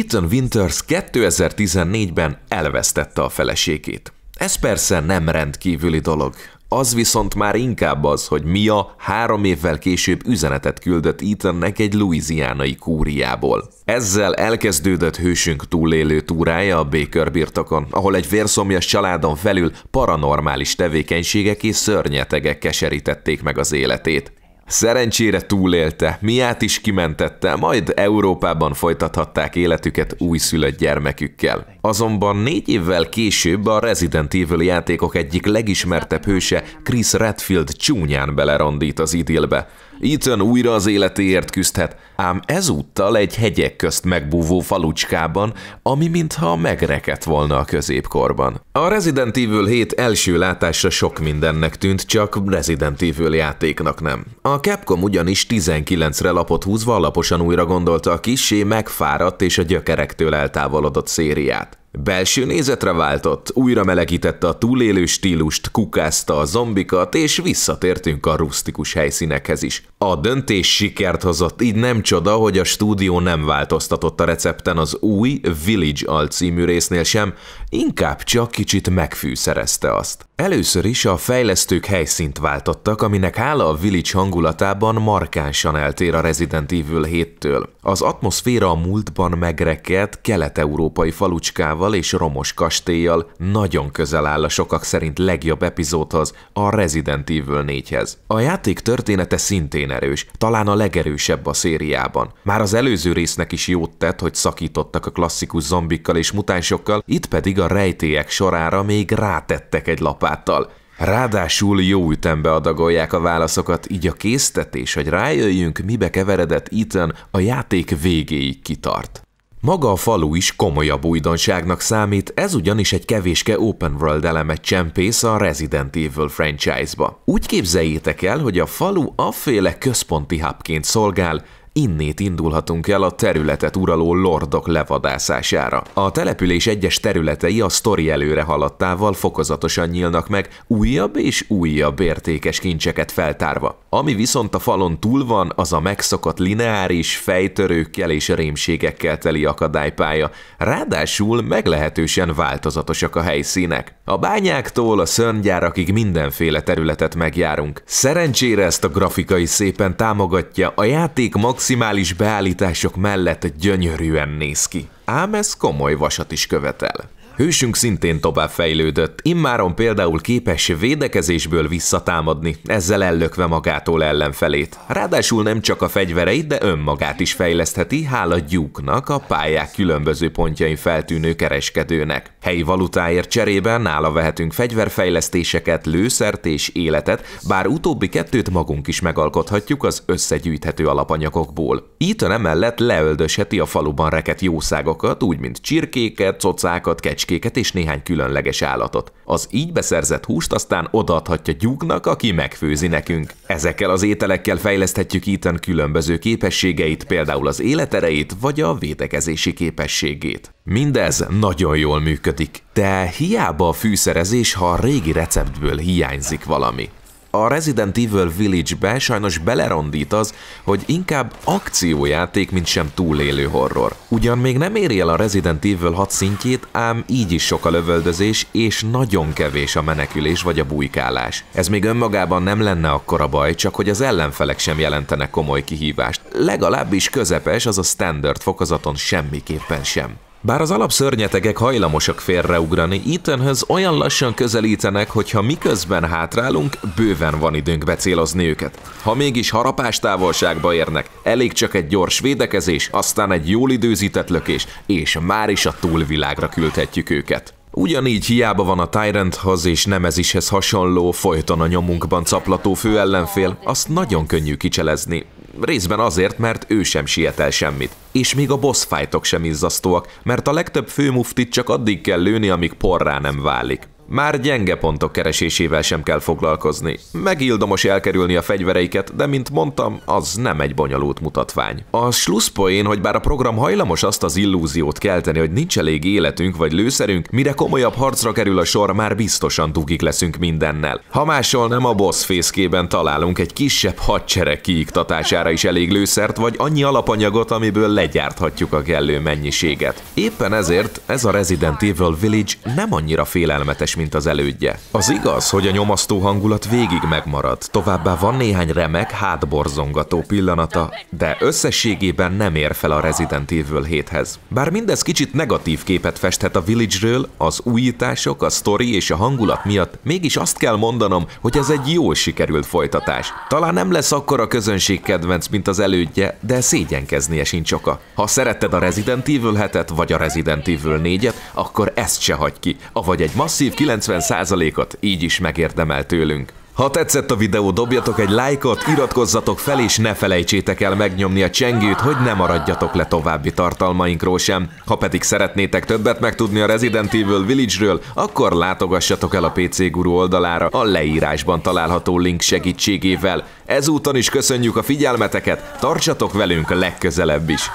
Ethan Winters 2014-ben elvesztette a feleségét. Ez persze nem rendkívüli dolog. Az viszont már inkább az, hogy Mia három évvel később üzenetet küldött Ethannek egy louisianai kúriából. Ezzel elkezdődött hősünk túlélő túrája a Baker birtokon, ahol egy vérszomjas családon felül paranormális tevékenységek és szörnyetegek keserítették meg az életét. Szerencsére túlélte, miát is kimentette, majd Európában folytathatták életüket újszülött gyermekükkel. Azonban négy évvel később a Resident Evil játékok egyik legismertebb hőse Chris Redfield csúnyán belerandít az idélbe. Ethan újra az életéért küzdhet, ám ezúttal egy hegyek közt megbúvó falucskában, ami mintha megrekedt volna a középkorban. A Resident Evil 7 első látásra sok mindennek tűnt, csak Resident Evil játéknak nem. A Capcom ugyanis 19-re lapot húzva alaposan újra gondolta a kisé megfáradt és a gyökerektől eltávolodott szériát. Belső nézetre váltott, újra melegítette a túlélő stílust, kukázta a zombikat, és visszatértünk a rustikus helyszínekhez is. A döntés sikert hozott, így nem csoda, hogy a stúdió nem változtatott a recepten az új Village alcímű résznél sem, inkább csak kicsit megfűszerezte azt. Először is a fejlesztők helyszínt váltottak, aminek hála a Village hangulatában markánsan eltér a Resident Evil 7-től. Az atmoszféra a múltban megrekedt kelet-európai falucskával, várával és romos kastélyjal nagyon közel áll a sokak szerint legjobb epizódhoz, a Resident Evil 4-hez. A játék története szintén erős, talán a legerősebb a szériában. Már az előző résznek is jót tett, hogy szakítottak a klasszikus zombikkal és mutánsokkal, itt pedig a rejtélyek sorára még rátettek egy lapáttal. Ráadásul jó ütembe adagolják a válaszokat, így a késztetés, hogy rájöjjünk, mibe keveredett Ethan, a játék végéig kitart. Maga a falu is komolyabb újdonságnak számít, ez ugyanis egy kevéske open world elemet csempész a Resident Evil franchise-ba. Úgy képzeljétek el, hogy a falu afféle központi hubként szolgál, Innét indulhatunk el a területet uraló lordok levadászására. A település egyes területei a sztori előre haladtával fokozatosan nyílnak meg, újabb és újabb értékes kincseket feltárva. Ami viszont a falon túl van, az a megszokott lineáris, fejtörőkkel és rémségekkel teli akadálypálya. Ráadásul meglehetősen változatosak a helyszínek. A bányáktól a szörnygyárakig mindenféle területet megjárunk. Szerencsére ezt a grafikai szépen támogatja, a játék max maximális beállítások mellett gyönyörűen néz ki. Ám ez komoly vasat is követel. Hősünk szintén tovább fejlődött, immáron például képes védekezésből visszatámadni, ezzel ellökve magától ellenfelét. Ráadásul nem csak a fegyvereit, de önmagát is fejlesztheti, hála gyúknak, a pályák különböző pontjain feltűnő kereskedőnek. Helyi valutáért cserében nála vehetünk fegyverfejlesztéseket, lőszert és életet, bár utóbbi kettőt magunk is megalkothatjuk az összegyűjthető alapanyagokból. Ethan emellett leöldösheti a faluban reket jószágokat, úgy mint csirkéket, cocákat, kecs kecskéket és néhány különleges állatot. Az így beszerzett húst aztán odaadhatja gyúknak, aki megfőzi nekünk. Ezekkel az ételekkel fejleszthetjük Ethan különböző képességeit, például az életerejét vagy a védekezési képességét. Mindez nagyon jól működik, de hiába a fűszerezés, ha a régi receptből hiányzik valami a Resident Evil Village-be sajnos belerondít az, hogy inkább akciójáték, mint sem túlélő horror. Ugyan még nem éri el a Resident Evil 6 szintjét, ám így is sok a lövöldözés, és nagyon kevés a menekülés vagy a bujkálás. Ez még önmagában nem lenne akkora baj, csak hogy az ellenfelek sem jelentenek komoly kihívást. Legalábbis közepes, az a standard fokozaton semmiképpen sem. Bár az alapszörnyetegek hajlamosak félreugrani, Ethanhöz olyan lassan közelítenek, hogy ha miközben hátrálunk, bőven van időnk becélozni őket. Ha mégis harapás távolságba érnek, elég csak egy gyors védekezés, aztán egy jól időzített lökés, és már is a túlvilágra küldhetjük őket. Ugyanígy hiába van a Tyrant-hoz és Nemezishez hasonló, folyton a nyomunkban caplató főellenfél, azt nagyon könnyű kicselezni, Részben azért, mert ő sem siet el semmit. És még a boss fightok sem izzasztóak, mert a legtöbb főmuftit csak addig kell lőni, amíg porrá nem válik. Már gyenge pontok keresésével sem kell foglalkozni. Megildomos elkerülni a fegyvereiket, de mint mondtam, az nem egy bonyolult mutatvány. A slusszpoén, hogy bár a program hajlamos azt az illúziót kelteni, hogy nincs elég életünk vagy lőszerünk, mire komolyabb harcra kerül a sor, már biztosan dugik leszünk mindennel. Ha máshol nem a boss fészkében találunk egy kisebb hadsereg kiiktatására is elég lőszert, vagy annyi alapanyagot, amiből legyárthatjuk a kellő mennyiséget. Éppen ezért ez a Resident Evil Village nem annyira félelmetes, mint az elődje. Az igaz, hogy a nyomasztó hangulat végig megmarad, továbbá van néhány remek, hátborzongató pillanata, de összességében nem ér fel a Resident Evil 7-hez. Bár mindez kicsit negatív képet festhet a Village-ről, az újítások, a sztori és a hangulat miatt mégis azt kell mondanom, hogy ez egy jól sikerült folytatás. Talán nem lesz akkora közönség kedvenc, mint az elődje, de szégyenkeznie sincs oka. Ha szeretted a Resident Evil 7-et vagy a Resident Evil 4-et, akkor ezt se hagy ki, avagy egy masszív 9 90%-at így is megérdemel tőlünk. Ha tetszett a videó, dobjatok egy lájkot, iratkozzatok fel, és ne felejtsétek el megnyomni a csengőt, hogy ne maradjatok le további tartalmainkról sem. Ha pedig szeretnétek többet megtudni a Resident Evil Village-ről, akkor látogassatok el a PC Guru oldalára a leírásban található link segítségével. Ezúton is köszönjük a figyelmeteket, tartsatok velünk legközelebb is!